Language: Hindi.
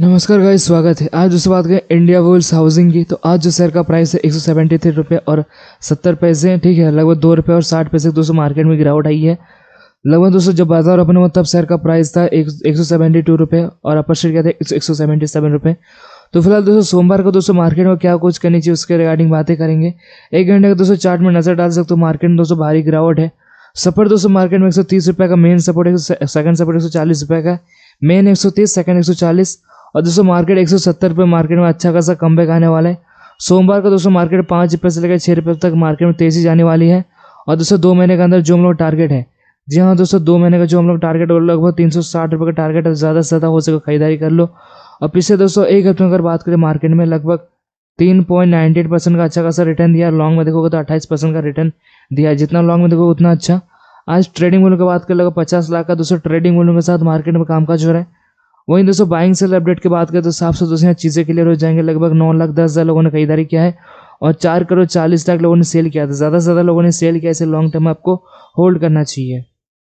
नमस्कार गाइस स्वागत है आज दूसरी बात करें इंडिया वुल्स हाउसिंग की तो आज जो शेयर का प्राइस है एक सौ सेवेंटी थ्री रुपये और सत्तर पैसे ठीक है लगभग दो रुपये और साठ पैसे दोस्तों मार्केट में गिरावट आई है लगभग दोस्तों जब बाजार ओपन हुआ तब शेयर का प्राइस था एक, एक सौ सेवेंटी टू रुपये और अपर शेयर क्या था एक सौ सेवेंटी सेवन रुपये तो फिलहाल दोस्तों सोमवार को दोस्तों मार्केट में क्या कुछ करनी चाहिए उसके रिगार्डिंग बातें करेंगे एक घंटे का दोस्तों चार्ट में नजर डाल सकते हो मार्केट में दोस्तों भारी गिरावट है सपोर्ट दोस्तों मार्केट में एक सौ तीस रुपये का मेन सपोर्ट एक सेकंड सपोर्ट एक सौ चालीस रुपये का मेन एक सौ तीस सेकंड एक सौ चालीस और दोस्तों मार्केट एक सौ मार्केट में अच्छा खासा कम आने वाला है सोमवार को दोस्तों मार्केट पाँच रुपये से लेकर छः रुपये तक मार्केट में तेज़ी जाने वाली है और दोस्तों दो महीने के अंदर जो हम लोग टारगेट है जी हाँ दोस्तों दो महीने का जो हम लोग टारगेट और लगभग तीन सौ साठ रुपये का टारगेट है ज़्यादा से ज़्यादा हो सके खरीदारी कर लो और पिछले दोस्तों एक हफ्ते में अगर बात करें मार्केट में लगभग तीन पॉइंट नाइन्टी एट परसेंट का अच्छा खासा रिटर्न दिया लॉन्ग में देखोगे तो अट्ठाईस परसेंट का रिटर्न दिया जितना लॉन्ग में देखोगे उतना अच्छा आज ट्रेडिंग वॉल्यूम की बात कर लगभग पचास लाख का दोस्तों ट्रेडिंग वॉल्यूम के साथ मार्केट में कामकाज हो रहा है वहीं दोस्तों बाइंग सेल अपडेट की बात करें तो साफ सौ दोस्तों चीज़ें क्लियर हो जाएंगे लगभग नौ लाख दस हज़ार लोगों ने खरीदारी किया है और चार करोड़ चालीस लाख लोगों ने सेल किया था तो ज़्यादा से ज़्यादा लोगों ने सेल किया इसे लॉन्ग टर्म आपको होल्ड करना चाहिए